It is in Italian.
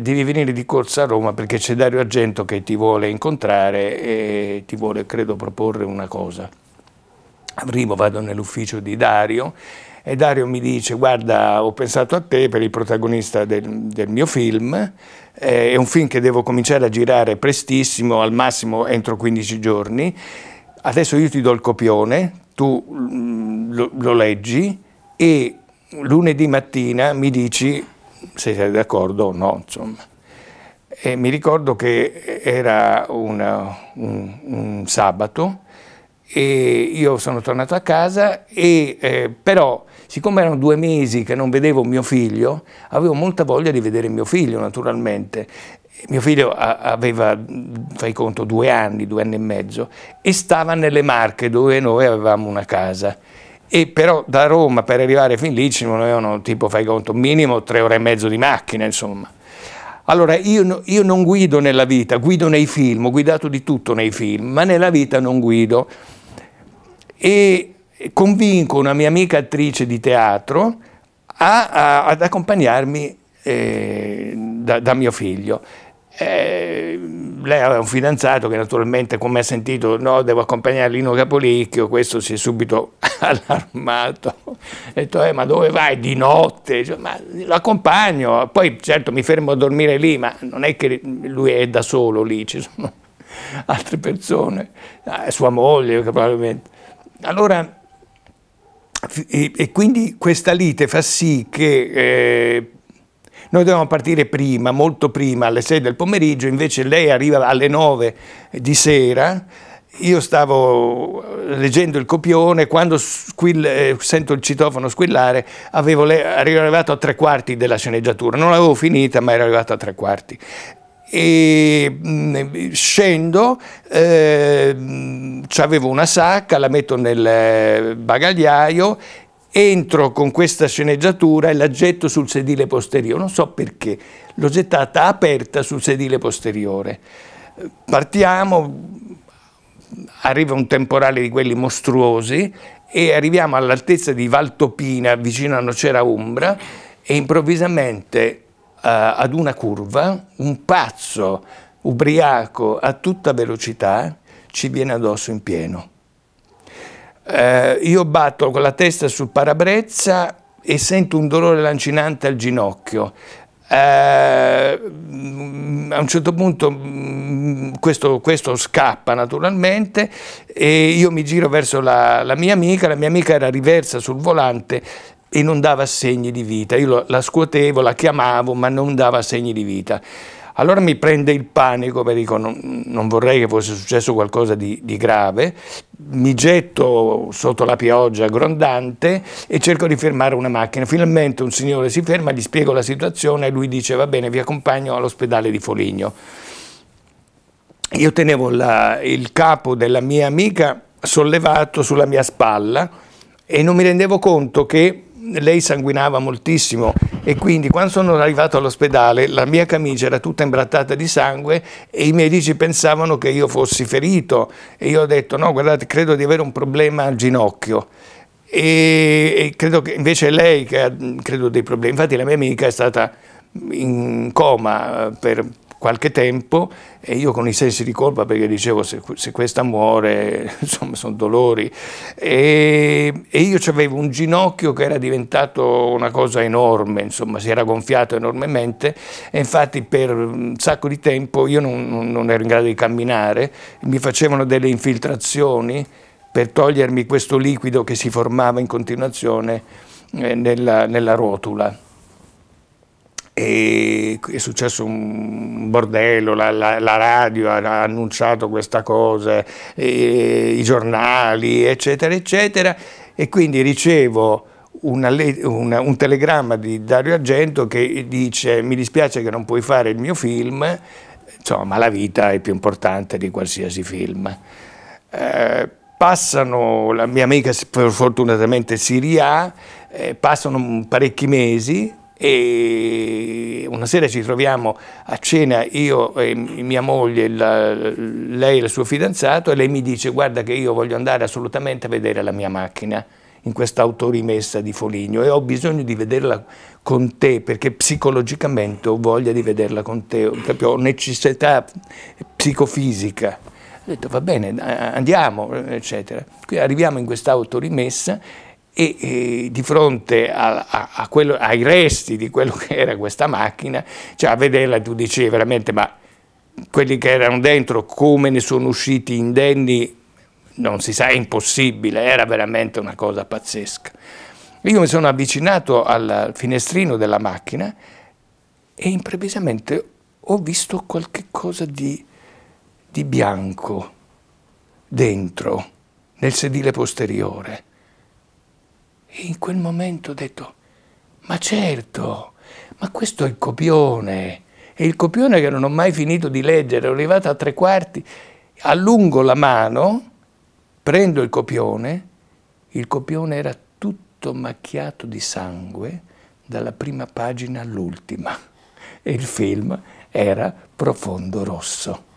Devi venire di corsa a Roma perché c'è Dario Argento che ti vuole incontrare e ti vuole, credo, proporre una cosa. Arrivo, vado nell'ufficio di Dario e Dario mi dice guarda ho pensato a te per il protagonista del, del mio film, eh, è un film che devo cominciare a girare prestissimo, al massimo entro 15 giorni, adesso io ti do il copione, tu mm, lo, lo leggi e lunedì mattina mi dici se sei d'accordo o no, insomma. E mi ricordo che era una, un, un, sabato e io sono tornato a casa e eh, però siccome erano due mesi che non vedevo mio figlio avevo molta voglia di vedere mio figlio naturalmente mio figlio aveva, fai conto, due anni, due anni e mezzo e stava nelle Marche dove noi avevamo una casa e però da Roma per arrivare fin lì ci volevano, tipo fai conto, minimo tre ore e mezzo di macchina, insomma. Allora, io, io, non guido nella vita, guido nei film, ho guidato di tutto nei film, ma nella vita non guido. E convinco una mia amica attrice di teatro a, a, ad accompagnarmi eh, da, da mio figlio. Eh, lei aveva un fidanzato che naturalmente come ha sentito no devo accompagnare Lino Capolicchio questo si è subito allarmato ha detto eh, ma dove vai di notte cioè, ma lo accompagno poi certo mi fermo a dormire lì ma non è che lui è da solo lì ci sono altre persone ah, sua moglie probabilmente allora e quindi questa lite fa sì che eh, noi dovevamo partire prima, molto prima, alle 6 del pomeriggio, invece lei arriva alle 9 di sera. Io stavo eh, leggendo il copione, quando squille, eh, sento il citofono squillare, avevo, ero arrivato a tre quarti della sceneggiatura, non l'avevo finita ma ero arrivato a tre quarti e mm, scendo, eh, mm, avevo una sacca, la metto nel eh, bagagliaio entro con questa sceneggiatura e la getto sul sedile posteriore, non so perché, l'ho gettata aperta sul sedile posteriore. Partiamo, arriva un temporale di quelli mostruosi e arriviamo all'altezza di Valtopina, vicino a Nocera Umbra, e improvvisamente uh, ad una curva un pazzo ubriaco a tutta velocità ci viene addosso in pieno. Eh, io batto con la testa sul parabrezza e sento un dolore lancinante al ginocchio. Eh, a un certo punto mm, questo, questo, scappa naturalmente e io mi giro verso la, la mia amica, la mia amica era riversa sul volante e non dava segni di vita, io la scuotevo, la chiamavo ma non dava segni di vita. Allora mi prende il panico perché dico non, non vorrei che fosse successo qualcosa di, di, grave mi getto sotto la pioggia grondante e cerco di fermare una macchina. Finalmente un signore si ferma, gli spiego la situazione e lui dice va bene, vi accompagno all'ospedale di Foligno. Io tenevo la, il capo della mia amica sollevato sulla mia spalla e non mi rendevo conto che lei sanguinava moltissimo e quindi quando sono arrivato all'ospedale la mia camicia era tutta imbrattata di sangue e i medici pensavano che io fossi ferito e io ho detto no guardate credo di avere un problema al ginocchio e, credo che invece lei che ha credo dei problemi infatti la mia amica è stata in coma eh, per qualche tempo e io con i sensi di colpa perché dicevo se, se questa muore, insomma sono dolori e, e io avevo un ginocchio che era diventato una cosa enorme, insomma si era gonfiato enormemente e infatti per un sacco di tempo io non, non ero in grado di camminare, mi facevano delle infiltrazioni per togliermi questo liquido che si formava in continuazione eh, nella, nella rotula e è successo un bordello, la, la, la radio ha annunciato questa cosa, e, i giornali, eccetera, eccetera, e quindi ricevo una, una, un telegramma di Dario Argento che dice mi dispiace che non puoi fare il mio film, insomma la vita è più importante di qualsiasi film. Eh, passano, la mia amica fortunatamente si rià, eh, passano parecchi mesi, e una sera ci troviamo a cena io e mia moglie, la, lei e il suo fidanzato e lei mi dice guarda che io voglio andare assolutamente a vedere la mia macchina in questa autorimessa di Foligno e ho bisogno di vederla con te perché psicologicamente ho voglia di vederla con te, ho necessità psicofisica. Ho detto va bene, andiamo, eccetera. Quindi arriviamo in questa autorimessa e eh, di fronte a, a, a quello, ai resti di quello che era questa macchina, cioè a vederla tu dicevi veramente ma quelli che erano dentro come ne sono usciti indenni non si sa, è impossibile, era veramente una cosa pazzesca. Io mi sono avvicinato al finestrino della macchina e improvvisamente ho visto qualche cosa di, di bianco dentro, nel sedile posteriore. E in quel momento ho detto, ma certo, ma questo è il copione. È il copione che non ho mai finito di leggere, ero arrivato a tre quarti, allungo la mano, prendo il copione, il copione era tutto macchiato di sangue dalla prima pagina all'ultima e il film era profondo rosso.